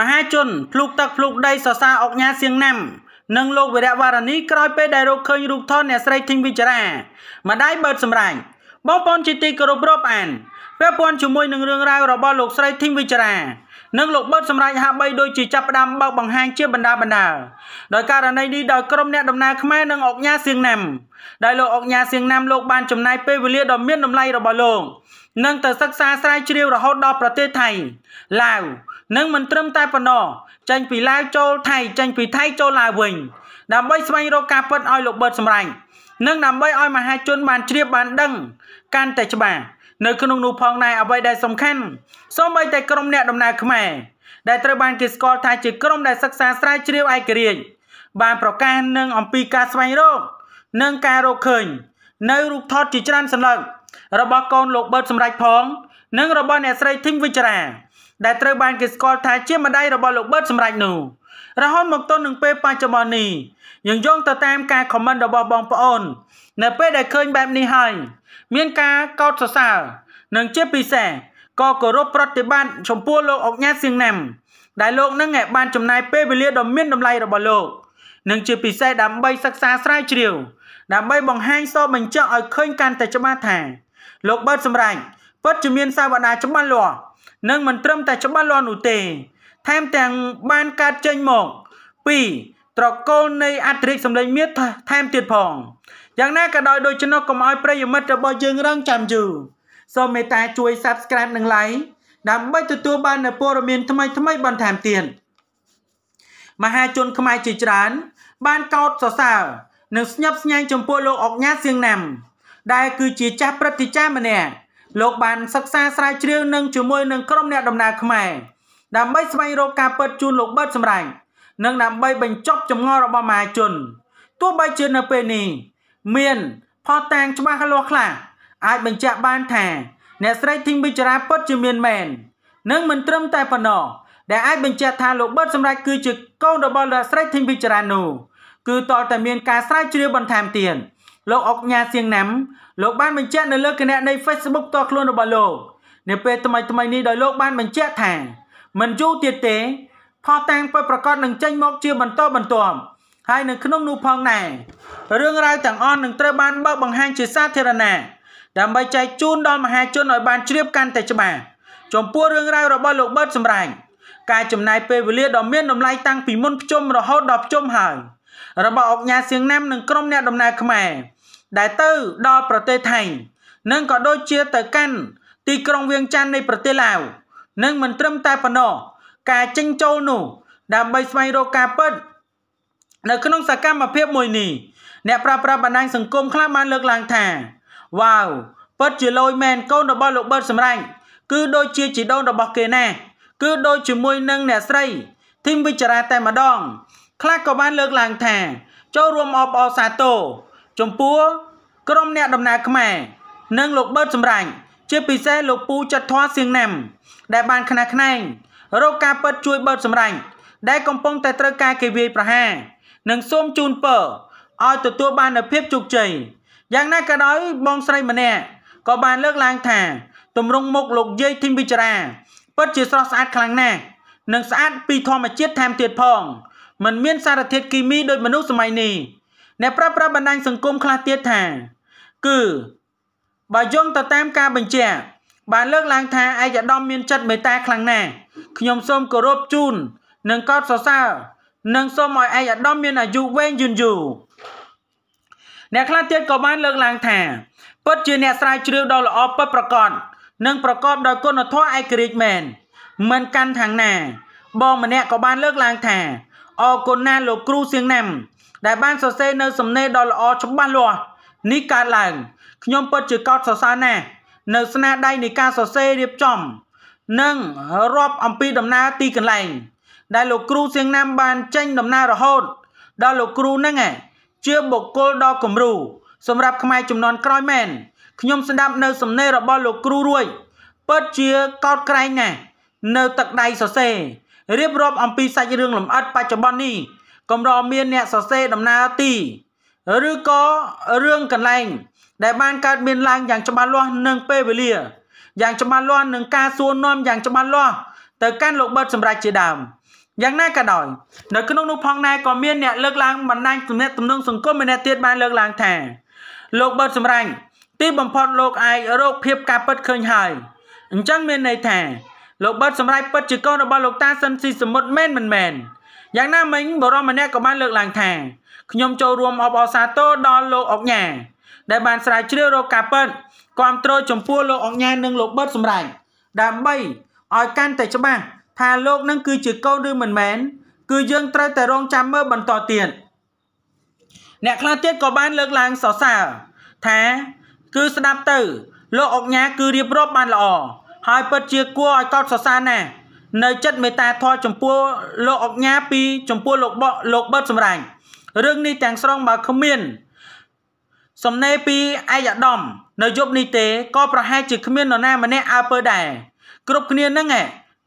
មហាជនភ្លុកទឹកភ្លុកដីសរសើរអុកញ៉ាសៀងណាំនិងលោកវីរៈវរនីក្រោយពេលដែលរកឃើញរូបថតអ្នកស្រីធីងវិចារាម្ដាយបើកសម្រាញ់បងប្អូនជាទីគោរពរាប់អានពាក់ព័ន្ធជាមួយនឹងរឿងរ៉ាវរបស់លោកស្រីធីងវិចារានិងលោកបើកសម្រាញ់ហាក់បីដូចជាចាប់ផ្ដើមបើកបង្ហាញជាបណ្ដាបណ្ដាដោយករណីនេះដោយក្រុមអ្នកដំណើរខ្មែរនិងអុកញ៉ាសៀងណាំដែលលោកអុកញ៉ាសៀងណាំលោកបានចំណាយពេលវេលាដ៏មានតម្លៃរបស់លោកនិងទៅសិក្សាស្រាវជ្រាវរហូតដល់ប្រទេសថៃឡាវនិងមិនត្រឹមតែប៉ុណ្ណោះចេញពីឡាវចូលថៃចេញពីថៃចូលឡាវវិញដើម្បីស្វែងរកការពិតឲ្យលោកបឺតសម្រេចនិងដើម្បីឲ្យមហាជនបានជ្រាបបានដឹងកាន់តែច្បាស់នៅក្នុងនោះផងដែរអ្វីដែលសំខាន់សូម្បីតែក្រុមអ្នកដំណើរខ្មែរដែលត្រូវបានគេស្គាល់ថាជាក្រុមដែលសិក្សាស្រាវជ្រាវឯករាជ្យបានប្រកាសនឹងអំពីការស្វែងរកនិងការរកឃើញនៅរូបថតជាច្រើនសន្លឹករបស់កូនលោកបឺតសម្រេចផង និងរបស់អ្នកស្រីធីមវិជ្ជរាដែលត្រូវបានគេស្គាល់ថាជាម្ដាយរបស់លោកបឺតសម្រេចនោះរហូតមកទល់នឹងពេលបច្ចុប្បន្ននេះយើងយោងទៅតាមការខមមិនរបស់បងប្អូននៅ ពេលដែលឃើញបែបនេះហើយមានការកោតសរសើរនិងជាពិសេសក៏គោរពប្រតិបត្តិចំពោះលោកអុកញ៉ាសៀងណាំដែលលោកនឹងបានចំណាយពេលវេលាដ៏មានតម្លៃរបស់លោកនិងជាពិសេសដើម្បីសិក្សាស្រាវជ្រាវដើម្បីបង្ហាញសបញ្ជាក់ឲ្យឃើញកាន់តែច្បាស់ថាលោកបើតសម្រាញ់ពិតជាមានសាវនាច្បាស់លាស់និងមិនត្រឹមតែច្បាស់លាស់នោះទេ ថែមទាំងបានកាត់ចេញមកពីត្រកូលនៃអត្រិកសម្លេងមៀតថែមទៀតផងយ៉ាងណាក៏ដោយដូច្នោះកុំឲ្យប្រិយមិត្តរបស់យើងរងចាំយូរសូមមេត្តាជួយ Subscribe និង Like ដើម្បីទទួលបាននូវព័ត៌មានថ្មីៗបន្ថែមទៀតមហាជនខ្មែរជាច្រើន បានកោតសរសើរនិងស្ញប់ស្ញែងចំពោះលោកអុកញ៉ាសៀងណាំដែលគឺជាចាស់ព្រឹទ្ធាចារ្យម្នាក់លោកបានសិក្សាស្រាវជ្រាវនឹងជាមួយនឹងក្រុមអ្នកដំណើរខ្មែរដើម្បីស្វែងរកការពិតជូនលោកបឺតសម្រាញ់និងដើម្បីបញ្ចប់ចម្ងល់របស់មហាជនទោះបីជានៅពេលនេះមានផតតាងច្បាស់លាស់ខ្លះអាចបញ្ជាក់បានថា អ្នកស្រីធីងវិចារាពិតជាមានមែននិងមិនត្រឹមតែប៉ុណ្ណោះដែលអាចបញ្ជាក់ថាលោកបឺតសម្រាប់គឺជាកូនរបស់លោកស្រីធីងវិចារានោះគឺតលតែមានការស្រាវជ្រាវបន្ថែមទៀត។លោកអុកញ៉ាសៀងណាំលោកបានបញ្ជាក់នៅលើគណនី Facebook ផ្ទាល់ខ្លួនរបស់លោកនៅពេលថ្មីថ្មីនេះដោយលោកបានបញ្ជាក់ថាមិនយូរទៀតទេផោះតាំងពិតប្រកបនឹងចេញមកជា បន្តបន្ទាប់ហើយនៅក្នុងនោះផងដែររឿងរ៉ាវទាំងអស់នឹងត្រូវបានបើកបង្ហាញ ជាសាធារណៈដើម្បីចែកជូនដល់មហាជនឲ្យបានជ្រាបកាន់តែច្បាស់ចំពោះរឿងរ៉ាវរបស់លោកបឺតសម្រាញ់ការចំណាយពេលវេលាដ៏មានតម្លៃតាំងពីមុនភ្ជុំរហូតដល់ភ្ជុំហើយរបស់អង្គការសៀងណាំនិងក្រុមអ្នកដំណើរខ្មែរដែលទៅដល់ប្រទេសថៃនិងក៏ដូចជាទៅកាន់ទីក្រុងវៀងចាន់នៃប្រទេសឡាវនិងមិនត្រឹមតែប៉ុណ្ណោះ ការចិញ្ចូលនោះ ដើម្បីស្វែងរកការពិតនៅក្នុងសកម្មភាពមួយនេះអ្នកប្រើប្រាស់បណ្ដាញសង្គមខ្លះបានលើកឡើងថាវ៉ាវពិតជាលយមែនកូនរបស់លោកបឺតសម្រេចគឺដូចជាជីដូនរបស់គេណាស់គឺដូចជាមួយនឹងអ្នកស្រីធីមវិចារាតែម្ដងខ្លះក៏បានលើកឡើងថា ចូលរួមអបអរសាទរចំពោះក្រុមអ្នកដំណើរខ្មែរនិងលោកបឺតសម្រាញ់ជាពិសេសលោកពូចិត្តធွာសៀងណាំ ដែលបានខ្នះខ្នែងរកការពិតជួយបឺតសម្រាញ់ដែលកំពុងតែត្រូវការគេវាយប្រហារនិងសូមជូនពរឲ្យទទួលបាននូវភាពជោគជ័យយ៉ាងណាក៏ដោយបងស្រីម្នាក់ក៏បានលើកឡើងថាទម្រង់មុខលោកយាយធីមវិចារាពិតជាស្រស់ស្អាតខ្លាំងណាស់និងស្អាតពីធម្មជាតិថែមទៀតផងមិនមានសារធាតុគីមីដូចមនុស្សសម័យនេះអ្នកប្រើប្រាស់បណ្ដាញសង្គមខ្លះទៀតថាគឺបើយោងទៅតាមការបញ្ជាក់បានលើកឡើងថាឯកឧត្តមមានចិត្តមេត្តាខ្លាំងណាស់ខ្ញុំសូមគោរពជូននិងកោតសរសើរនិងសូមឲ្យឯកឧត្តមមានអាយុវែងយឺនយូរអ្នកខ្លះទៀតក៏បានលើកឡើងថាពិតជាអ្នកស្រាវជ្រាវដ៏ល្អពិតប្រាកដនិងប្រកបដោយគុណធម៌ឯករាជ្យមែនមិនកាន់ខាងណាបងម្នាក់ក៏បានលើកឡើងថាអរគុណណាលោកគ្រូសៀងណាំដែលបានសរសេរនៅសំណេរដ៏ល្អច្បាស់លាស់នេះកើតឡើងខ្ញុំពិតជាកោតសរសើរណាស់នៅស្នាដៃនៃការសរសេររៀបចំ និងរាប់អំពីដំណើរទីកន្លែងដែលលោកគ្រូសៀងណាំបានចេញដំណើររហូត ដល់លោកគ្រូហ្នឹងជាបុគ្គលដ៏គំរូសម្រាប់ខ្មែរចំនួនក្រោយមែនខ្ញុំស្ដាប់នៅសំណេររបស់លោកគ្រូរួយពិតជាកោតក្រែងណាស់នៅទឹកដៃសរសេររៀបរាប់អំពីសាច់រឿងលម្អិតបច្ចុប្បន្ននេះកម្រមានអ្នកសរសេរដំណើរទីឬក៏រឿងកន្លែងដែលបានកើតមានឡើងយ៉ាងច្បាស់លាស់នឹងពេលវេលាយ៉ាងច្បាស់លាស់នឹងការសួរនាំយ៉ាងច្បាស់លាស់ទៅកាន់លោកបឺតសម្រាប់ជាដើមយ៉ាងណាក៏ដោយនៅក្នុងនោះផងដែរក៏មានអ្នកលើកឡើងបណ្ដាញទំនាក់ទំនងសង្គមម្នាក់ទៀតបានលើកឡើងថាលោកបឺតសម្រាញ់ទីបំផុតលោកអាចរោគភាពការពិតឃើញហើយអញ្ចឹងមានន័យថាលោកបឺតសម្រាប់ពិតជាកូនរបស់លោកតាសិនស៊ីសមុទ្រមែនមិនមែនយ៉ាងណាមិញបរមម្នាក់ក៏បានលើកឡើងថាខ្ញុំចូលរួមអបអសាទរដល់លោកអុកញ៉ាដែលបានស្រាវជ្រាវរកការពិតគ្រប់គ្រងចំពោះលោកអុកញ៉ានិងលោកបឺតសម្រេចដើម្បីឲ្យកាន់តែច្បាស់ថាលោកនឹងគឺជាកូនឬមិនមែនគឺយើងត្រូវតែរងចាំមើលបន្តទៀតអ្នកខ្លះទៀតក៏បានលើកឡើងសរសើរថា គឺស្ដាប់ទៅ លោកអុកញ៉ាគឺរៀបរាប់បានល្អហើយពិតជាគួរឲ្យកោតសរសើរណាស់នៅចិត្តមេត្តាធម៌ចំពោះលោកអុកញ៉ាពី ចំពោះលោកបលោកបឺតសម្រាញ់រឿងនេះទាំងស្រុងបើគ្មាន សំណេរពីអាយដាមនៅយប់នេះទេក៏ប្រហែលជាគ្មាននរណា ម្នាក់អើពើដែរគ្រប់គ្នានឹង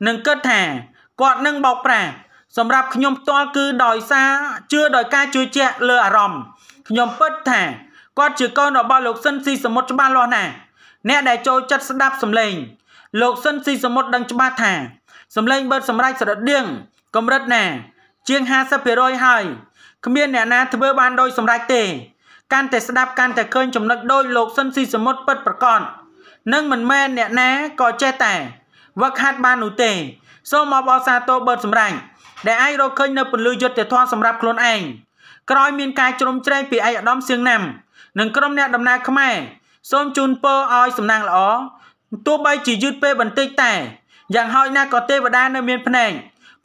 នឹងគិតថាគាត់នឹងបោកប្រាស់សម្រាប់ខ្ញុំផ្ទាល់គឺដោយសារជឿដោយការជឿជាក់លើអារម្មណ៍ខ្ញុំពិតថាគាត់ជាកូនរបស់លោកស៊ិនស៊ីសមុទ្រច្បាស់លាស់ណាស់អ្នកដែលចូលចិត្តស្ដាប់សម្លេងលោកស៊ិនស៊ីសមុទ្រដឹងច្បាស់ថាសំឡេងបឺតសម្រេចស្រដៀងកម្រិតណា ជាង50%ហើយគ្មានអ្នកណាធ្វើបានដោយសម្រេចទេកាន់តែស្ដាប់កាន់តែឃើញចំណុចដោយលោកស៊ិនស៊ីសមុទ្រពិតប្រកបនឹងមិនមែនអ្នកណាក៏ចេះតែវឹកហាត់បាននោះទេ សូមអបអរសាទរបឺតសម្រេចដែលឯងរកឃើញនៅពលិយុទ្ធធម៌សម្រាប់ខ្លួនឯងក្រោយមានការជ្រុំជ្រែងពីឯកឧត្តមសៀងណាំ និងក្រុមអ្នកដំណើរខ្មែរសូមជូនពរឲ្យ សំណាងល្អទោះបីជាយឺតពេលបន្តិចតែយ៉ាងហោចណាស់ក៏ទេវតានៅមានភ្នែក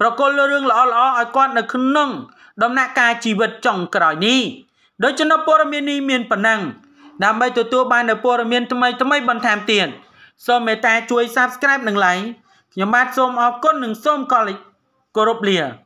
ប្រគល់រឿងល្អល្អឲ្យគាត់ នៅក្នុងដំណាក់កាលជីវិតចុងក្រោយនេះដូច្នោះព័ត៌មាននេះមានប៉ុណ្ណឹងដើម្បីទទួលបាននូវព័ត៌មានថ្មីថ្មីបន្ថែមទៀតសូមមេត្តាជួយ Subscribe និង Like ខ្ញុំបាទសូមអរគុណនិងសូមកលគោរពលា